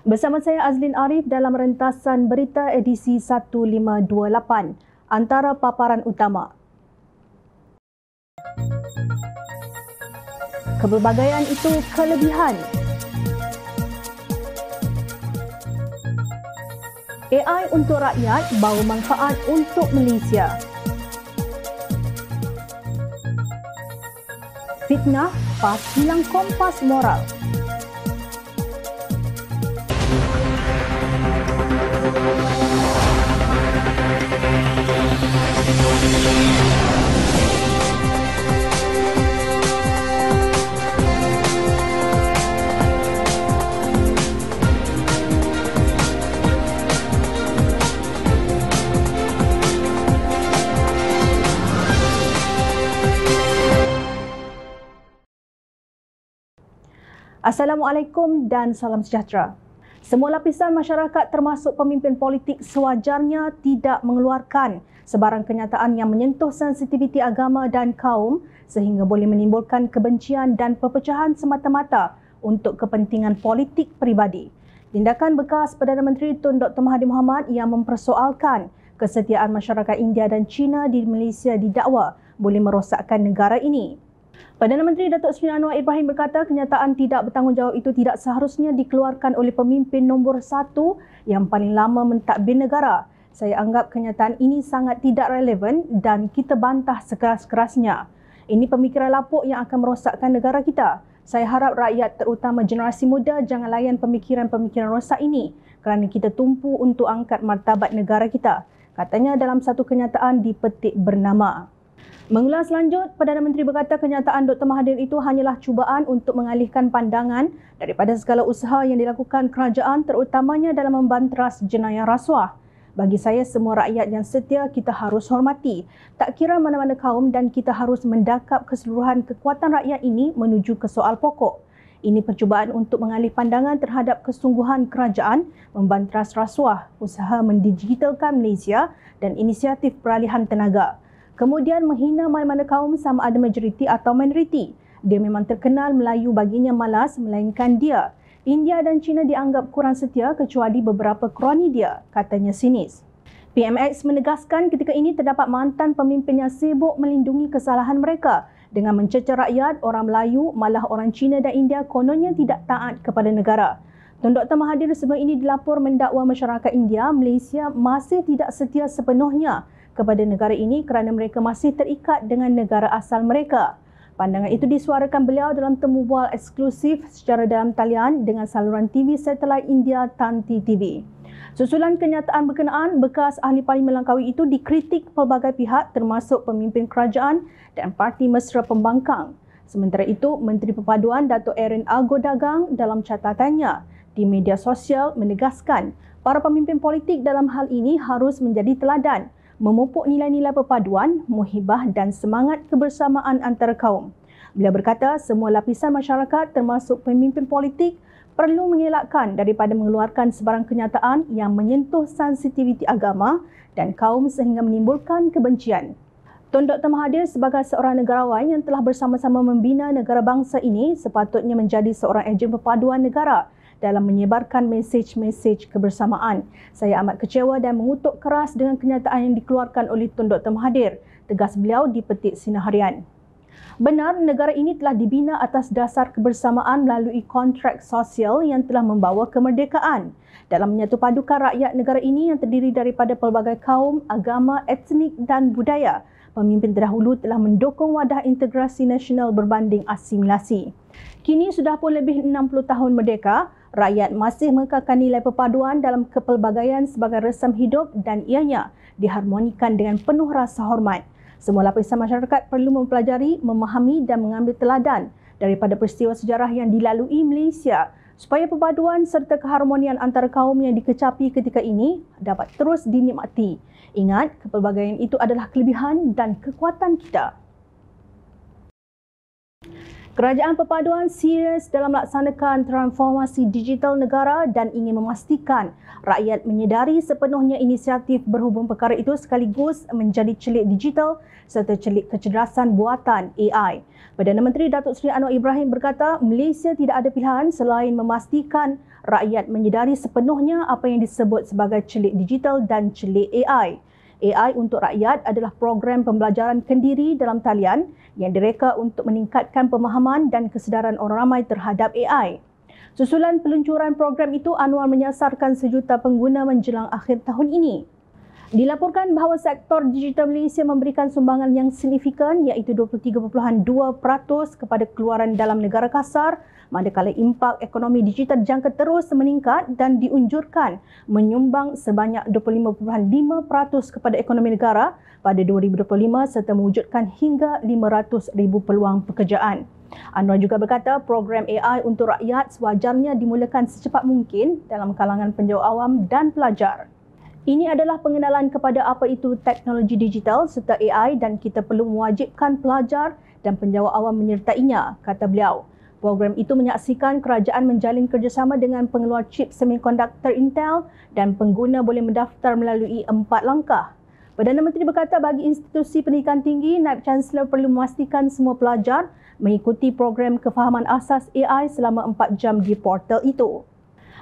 Bersama saya Azlin Arif dalam rentasan berita edisi 1528 antara paparan utama. Kebebagaian itu kelebihan. AI untuk rakyat bawa manfaat untuk Malaysia. Fitnah pas hilang kompas moral. Assalamualaikum dan salam sejahtera. Semua lapisan masyarakat termasuk pemimpin politik sewajarnya tidak mengeluarkan sebarang kenyataan yang menyentuh sensitiviti agama dan kaum sehingga boleh menimbulkan kebencian dan perpecahan semata-mata untuk kepentingan politik peribadi. Tindakan bekas Perdana Menteri Tun Dr. Mahathir Mohamad yang mempersoalkan kesetiaan masyarakat India dan China di Malaysia didakwa boleh merosakkan negara ini. Perdana Menteri Datuk Seri Anwar Ibrahim berkata kenyataan tidak bertanggungjawab itu tidak seharusnya dikeluarkan oleh pemimpin nombor satu yang paling lama mentadbir negara. Saya anggap kenyataan ini sangat tidak relevan dan kita bantah sekeras-kerasnya. Ini pemikiran lapuk yang akan merosakkan negara kita. Saya harap rakyat terutama generasi muda jangan layan pemikiran-pemikiran rosak ini kerana kita tumpu untuk angkat martabat negara kita. Katanya dalam satu kenyataan dipetik bernama. Mengulas lanjut, Perdana Menteri berkata kenyataan Dr. Mahathir itu hanyalah cubaan untuk mengalihkan pandangan daripada segala usaha yang dilakukan kerajaan terutamanya dalam membanteras jenayah rasuah. Bagi saya, semua rakyat yang setia kita harus hormati. Tak kira mana-mana kaum dan kita harus mendakap keseluruhan kekuatan rakyat ini menuju ke soal pokok. Ini percubaan untuk mengalih pandangan terhadap kesungguhan kerajaan membanteras rasuah, usaha mendigitalkan Malaysia dan inisiatif peralihan tenaga kemudian menghina mana-mana kaum sama ada majoriti atau minoriti. Dia memang terkenal Melayu baginya malas melainkan dia. India dan China dianggap kurang setia kecuali beberapa kroni dia, katanya sinis. PMX menegaskan ketika ini terdapat mantan pemimpinnya yang sibuk melindungi kesalahan mereka dengan mencecer rakyat, orang Melayu, malah orang China dan India kononnya tidak taat kepada negara. Tun Dr. Mahathir sebelum ini dilaporkan mendakwa masyarakat India, Malaysia masih tidak setia sepenuhnya kepada negara ini kerana mereka masih terikat dengan negara asal mereka. Pandangan itu disuarakan beliau dalam temu bual eksklusif secara dalam talian dengan saluran TV satelit India Tanti TV. Susulan kenyataan berkenaan bekas ahli parlimen melangkawi itu dikritik pelbagai pihak termasuk pemimpin kerajaan dan parti mesra pembangkang. Sementara itu, Menteri Perpaduan Dato' Erin Ago Dagang dalam catatannya di media sosial menegaskan para pemimpin politik dalam hal ini harus menjadi teladan memupuk nilai-nilai perpaduan, muhibah dan semangat kebersamaan antara kaum. Beliau berkata semua lapisan masyarakat termasuk pemimpin politik perlu mengelakkan daripada mengeluarkan sebarang kenyataan yang menyentuh sensitiviti agama dan kaum sehingga menimbulkan kebencian. Tun Dr. Mahathir sebagai seorang negarawan yang telah bersama-sama membina negara bangsa ini sepatutnya menjadi seorang ejen perpaduan negara dalam menyebarkan mesej-mesej kebersamaan. Saya amat kecewa dan mengutuk keras dengan kenyataan yang dikeluarkan oleh Tun Dr. Mahathir, tegas beliau di Petik Sinar Harian. Benar, negara ini telah dibina atas dasar kebersamaan melalui kontrak sosial yang telah membawa kemerdekaan. Dalam menyatupadukan rakyat negara ini yang terdiri daripada pelbagai kaum, agama, etnik dan budaya, pemimpin terdahulu telah mendukung wadah integrasi nasional berbanding asimilasi. Kini sudah pun lebih 60 tahun merdeka, rakyat masih mengekalkan nilai perpaduan dalam kepelbagaian sebagai resam hidup dan ianya diharmonikan dengan penuh rasa hormat. Semua lapisan masyarakat perlu mempelajari, memahami dan mengambil teladan daripada peristiwa sejarah yang dilalui Malaysia supaya perpaduan serta keharmonian antara kaum yang dikecapi ketika ini dapat terus dinikmati. Ingat, kepelbagaian itu adalah kelebihan dan kekuatan kita. Kerajaan Perpaduan serius dalam melaksanakan transformasi digital negara dan ingin memastikan rakyat menyedari sepenuhnya inisiatif berhubung perkara itu sekaligus menjadi celik digital serta celik kecerdasan buatan AI. Perdana Menteri Datuk Seri Anwar Ibrahim berkata, Malaysia tidak ada pilihan selain memastikan rakyat menyedari sepenuhnya apa yang disebut sebagai celik digital dan celik AI. AI untuk rakyat adalah program pembelajaran kendiri dalam talian yang direka untuk meningkatkan pemahaman dan kesedaran orang ramai terhadap AI. Susulan peluncuran program itu Anwar menyasarkan sejuta pengguna menjelang akhir tahun ini. Dilaporkan bahawa sektor digital Malaysia memberikan sumbangan yang signifikan iaitu 23.2% kepada keluaran dalam negara kasar manakala impak ekonomi digital jangka terus meningkat dan diunjurkan menyumbang sebanyak 25.5% kepada ekonomi negara pada 2025 serta mewujudkan hingga 500,000 peluang pekerjaan. Anwar juga berkata program AI untuk rakyat sewajarnya dimulakan secepat mungkin dalam kalangan penjawat awam dan pelajar. Ini adalah pengenalan kepada apa itu teknologi digital serta AI dan kita perlu mewajibkan pelajar dan penjawa awam menyertainya, kata beliau. Program itu menyaksikan kerajaan menjalin kerjasama dengan pengeluar chip semikonduktor Intel dan pengguna boleh mendaftar melalui empat langkah. Perdana Menteri berkata bagi institusi pendidikan tinggi, Naib Chancellor perlu memastikan semua pelajar mengikuti program kefahaman asas AI selama empat jam di portal itu.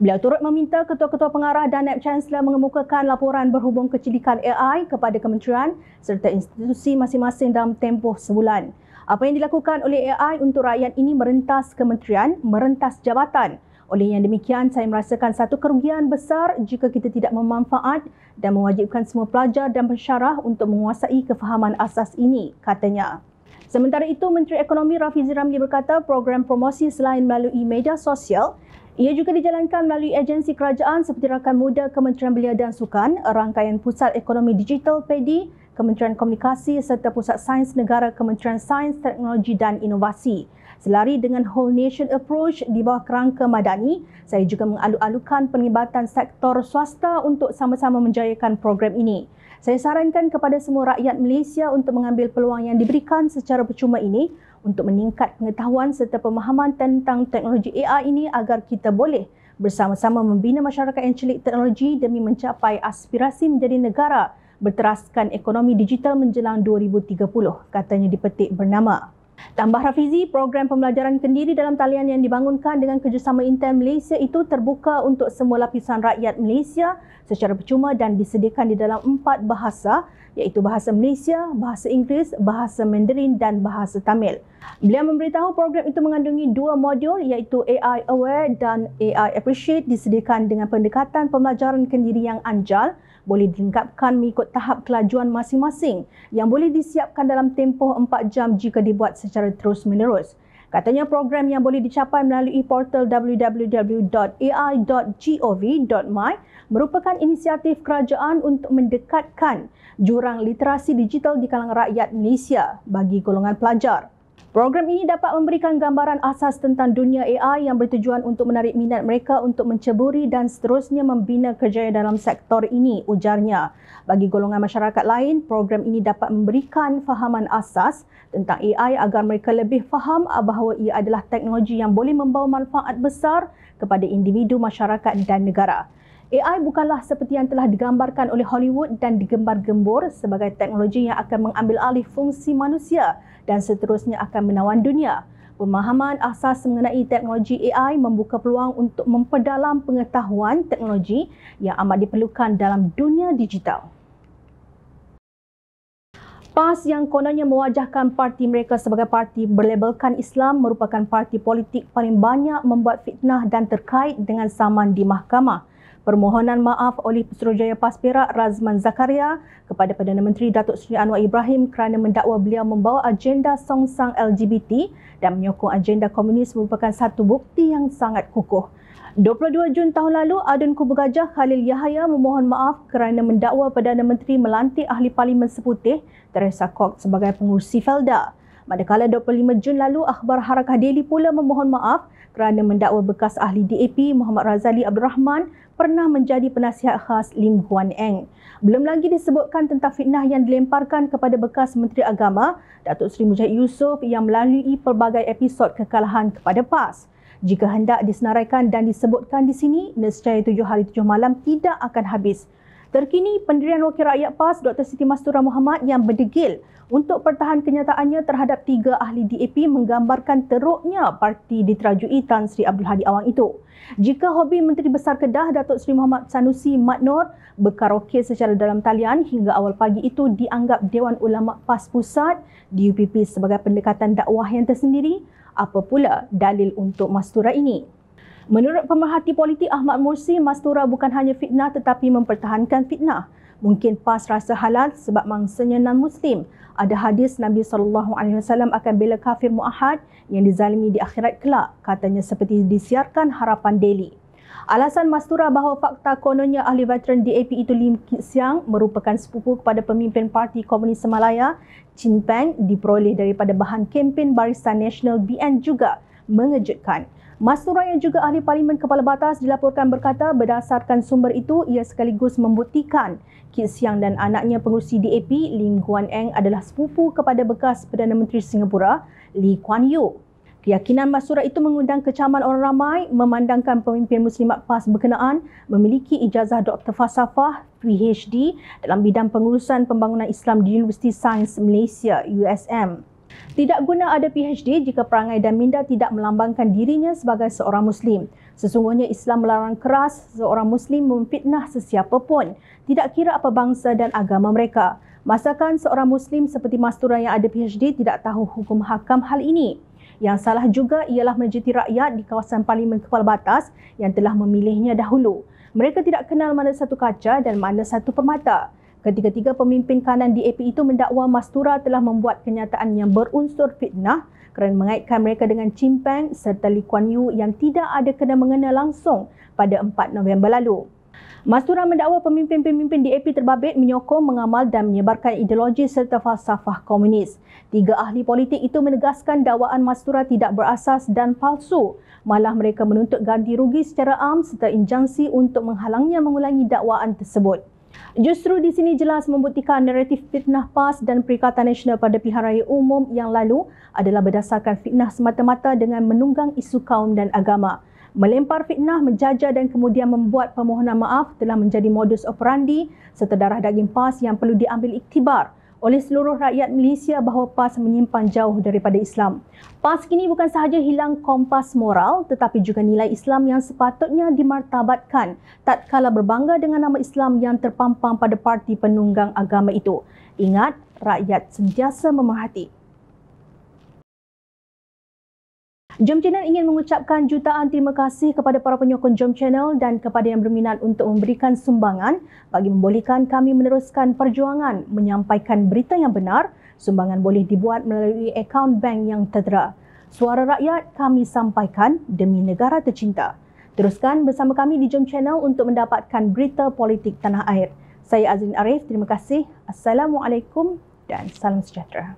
Beliau turut meminta ketua-ketua pengarah dan Naib Chancellor mengemukakan laporan berhubung kecilikan AI kepada kementerian serta institusi masing-masing dalam tempoh sebulan. Apa yang dilakukan oleh AI untuk rakyat ini merentas kementerian, merentas jabatan. Oleh yang demikian, saya merasakan satu kerugian besar jika kita tidak memanfaat dan mewajibkan semua pelajar dan pensyarah untuk menguasai kefahaman asas ini, katanya. Sementara itu, Menteri Ekonomi Rafizi Ramli berkata program promosi selain melalui media sosial ia juga dijalankan melalui agensi kerajaan seperti Rakan Muda Kementerian Belia dan Sukan, Rangkaian Pusat Ekonomi Digital PEDI, Kementerian Komunikasi serta Pusat Sains Negara Kementerian Sains, Teknologi dan Inovasi. Selari dengan Whole Nation Approach di bawah kerangka madani, saya juga mengalu-alukan penglibatan sektor swasta untuk sama-sama menjayakan program ini. Saya sarankan kepada semua rakyat Malaysia untuk mengambil peluang yang diberikan secara percuma ini untuk meningkat pengetahuan serta pemahaman tentang teknologi AI ini agar kita boleh bersama-sama membina masyarakat yang celik teknologi demi mencapai aspirasi menjadi negara berteraskan ekonomi digital menjelang 2030 katanya dipetik bernama Tambah Rafizi, program pembelajaran kendiri dalam talian yang dibangunkan dengan kerjasama Intel Malaysia itu terbuka untuk semua lapisan rakyat Malaysia secara percuma dan disediakan di dalam empat bahasa iaitu bahasa Malaysia, bahasa Inggeris, bahasa Mandarin dan bahasa Tamil. Beliau memberitahu program itu mengandungi dua modul iaitu AI Aware dan AI Appreciate disediakan dengan pendekatan pembelajaran kendiri yang anjal boleh dilengkapkan mengikut tahap kelajuan masing-masing yang boleh disiapkan dalam tempoh 4 jam jika dibuat secara terus-menerus. Katanya program yang boleh dicapai melalui portal www.ai.gov.my merupakan inisiatif kerajaan untuk mendekatkan jurang literasi digital di kalangan rakyat Malaysia bagi golongan pelajar. Program ini dapat memberikan gambaran asas tentang dunia AI yang bertujuan untuk menarik minat mereka untuk menceburi dan seterusnya membina kerjaya dalam sektor ini, ujarnya. Bagi golongan masyarakat lain, program ini dapat memberikan fahaman asas tentang AI agar mereka lebih faham bahawa ia adalah teknologi yang boleh membawa manfaat besar kepada individu, masyarakat dan negara. AI bukanlah seperti yang telah digambarkan oleh Hollywood dan digembar-gembur sebagai teknologi yang akan mengambil alih fungsi manusia dan seterusnya akan menawan dunia. Pemahaman asas mengenai teknologi AI membuka peluang untuk memperdalam pengetahuan teknologi yang amat diperlukan dalam dunia digital. PAS yang kononnya mewajahkan parti mereka sebagai parti berlabelkan Islam merupakan parti politik paling banyak membuat fitnah dan terkait dengan saman di mahkamah permohonan maaf oleh Pesuruhjaya PAS Perak Razman Zakaria kepada Perdana Menteri Datuk Seri Anwar Ibrahim kerana mendakwa beliau membawa agenda songsang LGBT dan menyokong agenda komunis merupakan satu bukti yang sangat kukuh. 22 Jun tahun lalu, Adun Kubu Gajah Khalil Yahaya memohon maaf kerana mendakwa Perdana Menteri melantik Ahli Parlimen Seputih Teresa Kok sebagai pengurusi Felda. Padakala 25 Jun lalu, Akhbar Harakah Deli pula memohon maaf kerana mendakwa bekas ahli DAP Muhammad Razali Abdul Rahman pernah menjadi penasihat khas Lim Guan Eng. Belum lagi disebutkan tentang fitnah yang dilemparkan kepada bekas Menteri Agama, Datuk Seri Mujahid Yusof yang melalui pelbagai episod kekalahan kepada PAS. Jika hendak disenaraikan dan disebutkan di sini, nescaya tujuh hari tujuh malam tidak akan habis. Terkini, pendirian Wakil Rakyat PAS Dr. Siti Mastura Muhammad yang berdegil untuk pertahan kenyataannya terhadap tiga ahli DAP menggambarkan teruknya parti diterajui Tan Sri Abdul Hadi Awang itu. Jika hobi Menteri Besar Kedah Datuk Seri Muhammad Sanusi Matnor berkaraoke secara dalam talian hingga awal pagi itu dianggap Dewan Ulama PAS Pusat di UPP sebagai pendekatan dakwah yang tersendiri, apa pula dalil untuk Mastura ini? Menurut pemerhati politik Ahmad Mursi, Mastura bukan hanya fitnah tetapi mempertahankan fitnah. Mungkin PAS rasa halal sebab mangsanya non-Muslim. Ada hadis Nabi SAW akan bela kafir mu'ahad yang dizalimi di akhirat kelak. Katanya seperti disiarkan harapan Delhi. Alasan Mastura bahawa fakta kononnya ahli veteran DAP itu Lim Kit Siang merupakan sepupu kepada pemimpin Parti Komunis Semalaya, Chin Peng, diperoleh daripada bahan kempen Barisan Nasional BN juga mengejutkan. Mas Nurang yang juga ahli Parlimen Kepala Batas dilaporkan berkata berdasarkan sumber itu ia sekaligus membuktikan Kit Siang dan anaknya pengurusi DAP Lim Kuan Eng adalah sepupu kepada bekas Perdana Menteri Singapura Lee Kuan Yew. Keyakinan Masura itu mengundang kecaman orang ramai memandangkan pemimpin Muslimat PAS berkenaan memiliki ijazah Dr. Fasafah PhD dalam bidang pengurusan pembangunan Islam di Universiti Sains Malaysia USM. Tidak guna ada PhD jika perangai dan minda tidak melambangkan dirinya sebagai seorang Muslim. Sesungguhnya Islam melarang keras seorang Muslim memfitnah sesiapa pun, tidak kira apa bangsa dan agama mereka. Masakan seorang Muslim seperti Mastura yang ada PhD tidak tahu hukum hakam hal ini. Yang salah juga ialah menjadi rakyat di kawasan Parlimen Kepala Batas yang telah memilihnya dahulu. Mereka tidak kenal mana satu kaca dan mana satu permata. Ketiga-tiga pemimpin kanan DAP itu mendakwa Mastura telah membuat kenyataan yang berunsur fitnah kerana mengaitkan mereka dengan Chin Peng serta Lee Kuan Yew yang tidak ada kena-mengena langsung pada 4 November lalu. Mastura mendakwa pemimpin-pemimpin DAP terbabit menyokong, mengamal dan menyebarkan ideologi serta falsafah komunis. Tiga ahli politik itu menegaskan dakwaan Mastura tidak berasas dan palsu. Malah mereka menuntut ganti rugi secara am serta injansi untuk menghalangnya mengulangi dakwaan tersebut. Justru di sini jelas membuktikan naratif fitnah PAS dan Perikatan Nasional pada pilihan raya umum yang lalu adalah berdasarkan fitnah semata-mata dengan menunggang isu kaum dan agama. Melempar fitnah, menjajah dan kemudian membuat permohonan maaf telah menjadi modus operandi serta darah daging PAS yang perlu diambil iktibar oleh seluruh rakyat Malaysia bahawa PAS menyimpan jauh daripada Islam. PAS kini bukan sahaja hilang kompas moral tetapi juga nilai Islam yang sepatutnya dimartabatkan tak kala berbangga dengan nama Islam yang terpampang pada parti penunggang agama itu. Ingat, rakyat sentiasa memahati. Jom Channel ingin mengucapkan jutaan terima kasih kepada para penyokong Jom Channel dan kepada yang berminat untuk memberikan sumbangan bagi membolehkan kami meneruskan perjuangan menyampaikan berita yang benar. Sumbangan boleh dibuat melalui akaun bank yang tertera. Suara rakyat kami sampaikan demi negara tercinta. Teruskan bersama kami di Jom Channel untuk mendapatkan berita politik tanah air. Saya Azrin Arif, terima kasih. Assalamualaikum dan salam sejahtera.